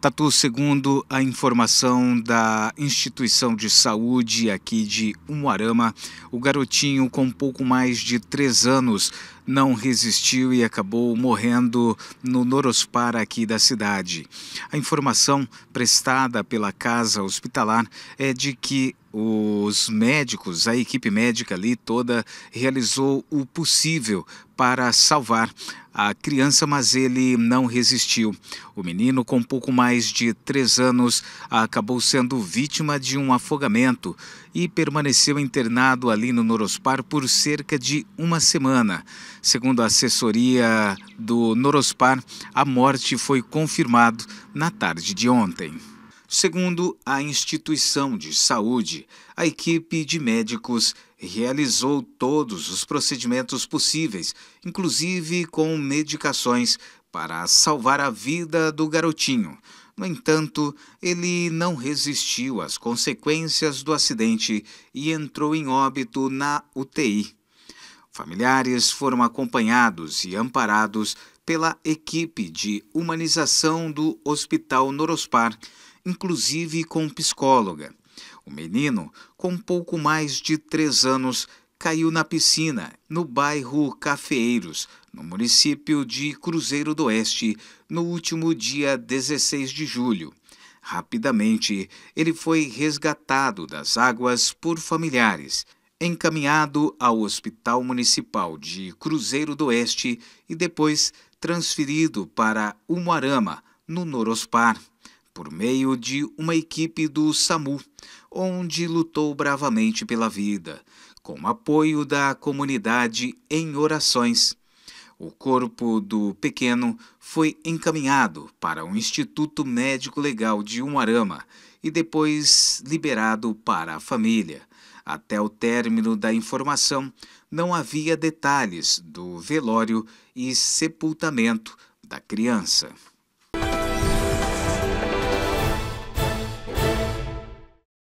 Tatu, segundo a informação da instituição de saúde aqui de Umuarama, o garotinho com pouco mais de três anos não resistiu e acabou morrendo no Norospar aqui da cidade. A informação prestada pela Casa Hospitalar é de que os médicos, a equipe médica ali toda realizou o possível para salvar a criança, mas ele não resistiu. O menino, com pouco mais de três anos, acabou sendo vítima de um afogamento e permaneceu internado ali no Norospar por cerca de uma semana. Segundo a assessoria do Norospar, a morte foi confirmada na tarde de ontem. Segundo a instituição de saúde, a equipe de médicos realizou todos os procedimentos possíveis, inclusive com medicações para salvar a vida do garotinho. No entanto, ele não resistiu às consequências do acidente e entrou em óbito na UTI. Familiares foram acompanhados e amparados pela equipe de humanização do Hospital Norospar, inclusive com psicóloga. O menino, com pouco mais de três anos, caiu na piscina, no bairro Cafeiros no município de Cruzeiro do Oeste, no último dia 16 de julho. Rapidamente, ele foi resgatado das águas por familiares, encaminhado ao Hospital Municipal de Cruzeiro do Oeste e depois transferido para Umuarama, no Norospar por meio de uma equipe do SAMU, onde lutou bravamente pela vida, com apoio da comunidade em orações. O corpo do pequeno foi encaminhado para o Instituto Médico Legal de Umarama e depois liberado para a família. Até o término da informação, não havia detalhes do velório e sepultamento da criança.